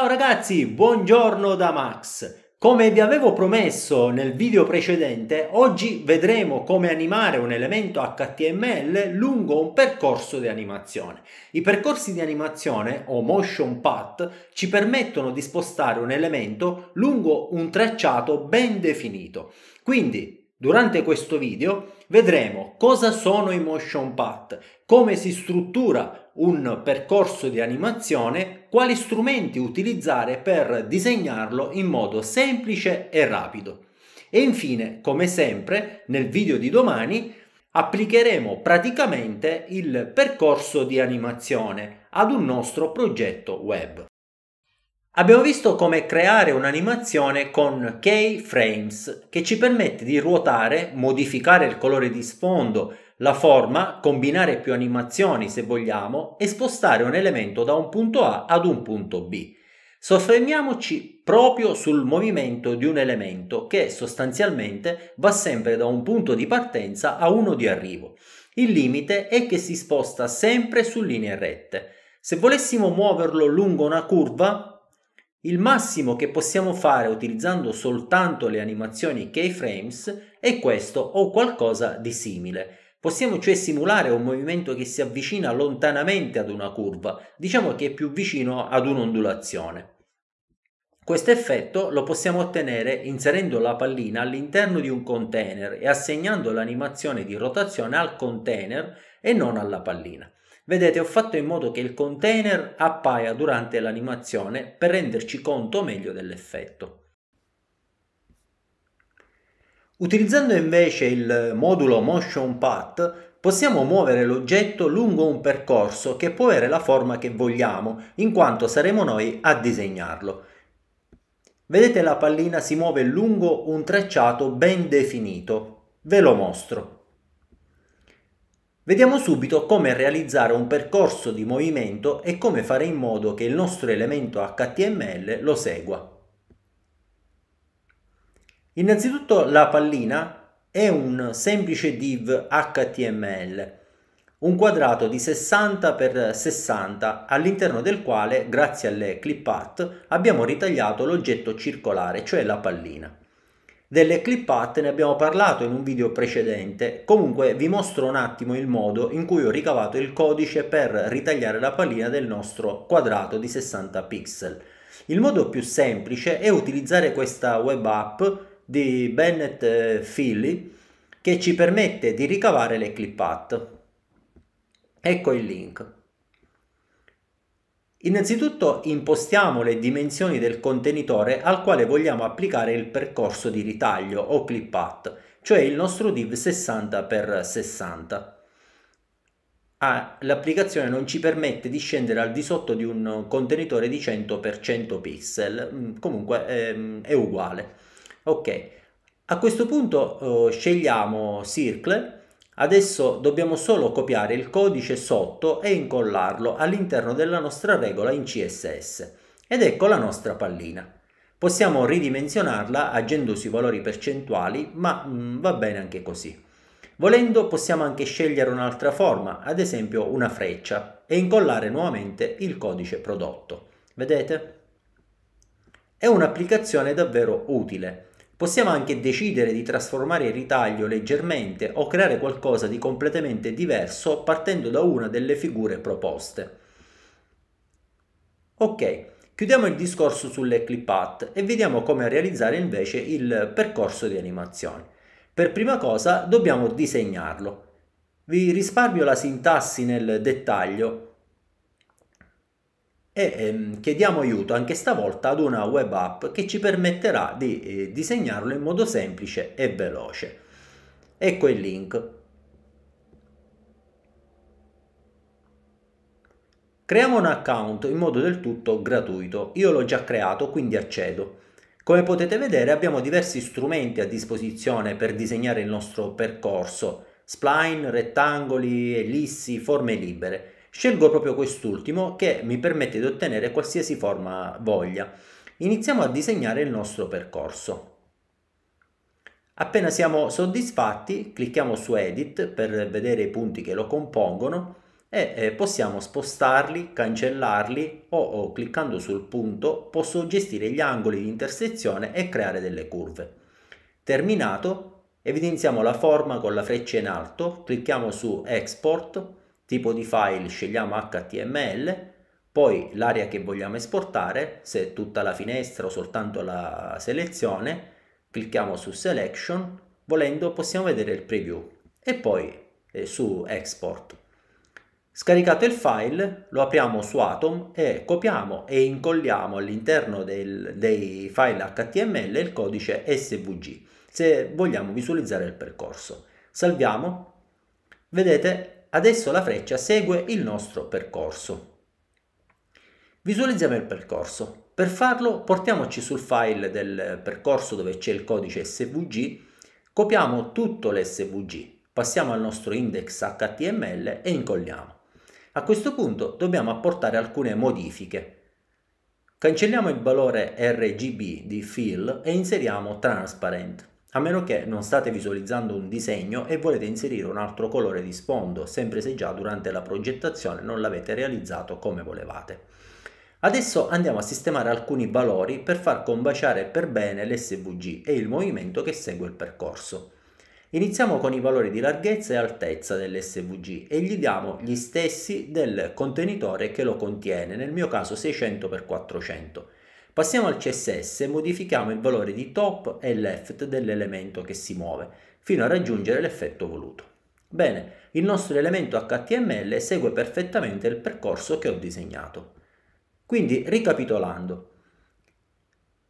Ciao ragazzi, buongiorno da Max. Come vi avevo promesso nel video precedente, oggi vedremo come animare un elemento HTML lungo un percorso di animazione. I percorsi di animazione o motion path ci permettono di spostare un elemento lungo un tracciato ben definito. Quindi Durante questo video vedremo cosa sono i motion path, come si struttura un percorso di animazione, quali strumenti utilizzare per disegnarlo in modo semplice e rapido. E infine, come sempre, nel video di domani applicheremo praticamente il percorso di animazione ad un nostro progetto web. Abbiamo visto come creare un'animazione con keyframes che ci permette di ruotare, modificare il colore di sfondo, la forma, combinare più animazioni se vogliamo e spostare un elemento da un punto A ad un punto B. Soffermiamoci proprio sul movimento di un elemento che sostanzialmente va sempre da un punto di partenza a uno di arrivo. Il limite è che si sposta sempre su linee rette. Se volessimo muoverlo lungo una curva, il massimo che possiamo fare utilizzando soltanto le animazioni keyframes è questo o qualcosa di simile. Possiamo cioè simulare un movimento che si avvicina lontanamente ad una curva, diciamo che è più vicino ad un'ondulazione. Questo effetto lo possiamo ottenere inserendo la pallina all'interno di un container e assegnando l'animazione di rotazione al container e non alla pallina. Vedete ho fatto in modo che il container appaia durante l'animazione per renderci conto meglio dell'effetto. Utilizzando invece il modulo Motion Path possiamo muovere l'oggetto lungo un percorso che può avere la forma che vogliamo, in quanto saremo noi a disegnarlo. Vedete la pallina si muove lungo un tracciato ben definito. Ve lo mostro. Vediamo subito come realizzare un percorso di movimento e come fare in modo che il nostro elemento HTML lo segua. Innanzitutto la pallina è un semplice div HTML, un quadrato di 60 x 60 all'interno del quale, grazie alle clip art, abbiamo ritagliato l'oggetto circolare, cioè la pallina. Delle clip art ne abbiamo parlato in un video precedente, comunque vi mostro un attimo il modo in cui ho ricavato il codice per ritagliare la pallina del nostro quadrato di 60 pixel. Il modo più semplice è utilizzare questa web app di Bennett eh, Philly che ci permette di ricavare le clip art. Ecco il link. Innanzitutto impostiamo le dimensioni del contenitore al quale vogliamo applicare il percorso di ritaglio o clip art, cioè il nostro div 60x60. Ah, l'applicazione non ci permette di scendere al di sotto di un contenitore di 100x100 pixel, mm, comunque ehm, è uguale. Ok, a questo punto eh, scegliamo Circle Adesso dobbiamo solo copiare il codice sotto e incollarlo all'interno della nostra regola in CSS. Ed ecco la nostra pallina. Possiamo ridimensionarla agendo sui valori percentuali, ma mh, mm, va bene anche così. Volendo possiamo anche scegliere un'altra forma, ad esempio una freccia, e incollare nuovamente il codice prodotto. Vedete? È un'applicazione davvero utile. Possiamo anche decidere di trasformare il ritaglio leggermente o creare qualcosa di completamente diverso partendo da una delle figure proposte. Ok, chiudiamo il discorso sulle clip art e vediamo come realizzare invece il percorso di animazione. Per prima cosa dobbiamo disegnarlo. Vi risparmio la sintassi nel dettaglio, e ehm, chiediamo aiuto anche stavolta ad una web app che ci permetterà di eh, disegnarlo in modo semplice e veloce. Ecco il link. Creiamo un account in modo del tutto gratuito. Io l'ho già creato, quindi accedo. Come potete vedere abbiamo diversi strumenti a disposizione per disegnare il nostro percorso. Spline, rettangoli, ellissi, forme libere. Scelgo proprio quest'ultimo che mi permette di ottenere qualsiasi forma voglia. Iniziamo a disegnare il nostro percorso. Appena siamo soddisfatti, clicchiamo su Edit per vedere i punti che lo compongono e eh, possiamo spostarli, cancellarli o, o cliccando sul punto posso gestire gli angoli di intersezione e creare delle curve. Terminato, evidenziamo la forma con la freccia in alto, clicchiamo su Export tipo di file scegliamo HTML, poi l'area che vogliamo esportare, se è tutta la finestra o soltanto la selezione, clicchiamo su Selection, volendo possiamo vedere il preview e poi eh, su Export. Scaricato il file, lo apriamo su Atom e copiamo e incolliamo all'interno dei file HTML il codice SVG se vogliamo visualizzare il percorso. Salviamo, vedete adesso la freccia segue il nostro percorso. Visualizziamo il percorso. Per farlo portiamoci sul file del percorso dove c'è il codice svg, copiamo tutto l'svg, passiamo al nostro index html e incolliamo. A questo punto dobbiamo apportare alcune modifiche. Cancelliamo il valore RGB di fill e inseriamo transparent a meno che non state visualizzando un disegno e volete inserire un altro colore di sfondo, sempre se già durante la progettazione non l'avete realizzato come volevate. Adesso andiamo a sistemare alcuni valori per far combaciare per bene l'SVG e il movimento che segue il percorso. Iniziamo con i valori di larghezza e altezza dell'SVG e gli diamo gli stessi del contenitore che lo contiene, nel mio caso 600x400. Passiamo al CSS e modifichiamo il valore di top e left dell'elemento che si muove, fino a raggiungere l'effetto voluto. Bene, il nostro elemento HTML segue perfettamente il percorso che ho disegnato. Quindi, ricapitolando,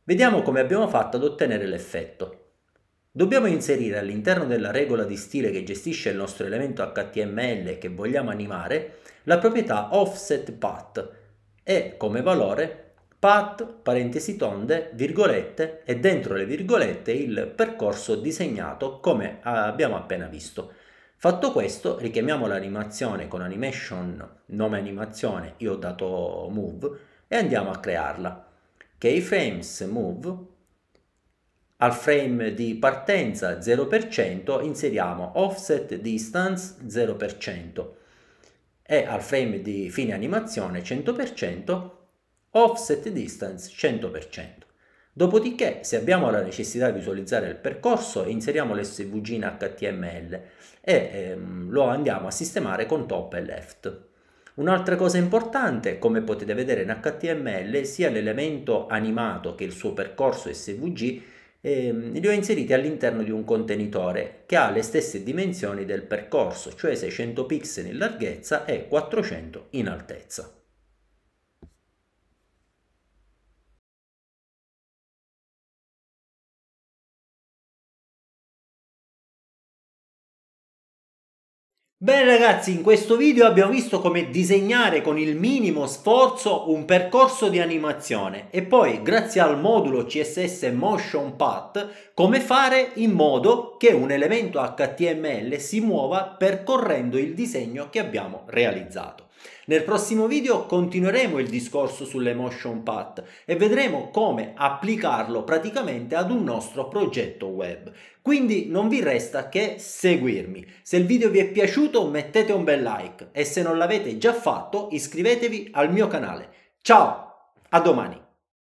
vediamo come abbiamo fatto ad ottenere l'effetto. Dobbiamo inserire all'interno della regola di stile che gestisce il nostro elemento HTML che vogliamo animare la proprietà offset path e come valore path, parentesi tonde, virgolette e dentro le virgolette il percorso disegnato come eh, abbiamo appena visto. Fatto questo, richiamiamo l'animazione con animation, nome animazione, io ho dato move e andiamo a crearla. Keyframes move, al frame di partenza 0% inseriamo offset distance 0% e al frame di fine animazione 100% offset distance 100%. Dopodiché, se abbiamo la necessità di visualizzare il percorso, inseriamo l'SVG in HTML e ehm, lo andiamo a sistemare con top e left. Un'altra cosa importante, come potete vedere in HTML, sia l'elemento animato che il suo percorso SVG ehm, li ho inseriti all'interno di un contenitore che ha le stesse dimensioni del percorso, cioè 600 pixel in larghezza e 400 in altezza. Bene ragazzi, in questo video abbiamo visto come disegnare con il minimo sforzo un percorso di animazione e poi, grazie al modulo CSS Motion Path, come fare in modo che un elemento HTML si muova percorrendo il disegno che abbiamo realizzato. Nel prossimo video continueremo il discorso sull'emotion path e vedremo come applicarlo praticamente ad un nostro progetto web. Quindi non vi resta che seguirmi. Se il video vi è piaciuto mettete un bel like e se non l'avete già fatto iscrivetevi al mio canale. Ciao, a domani!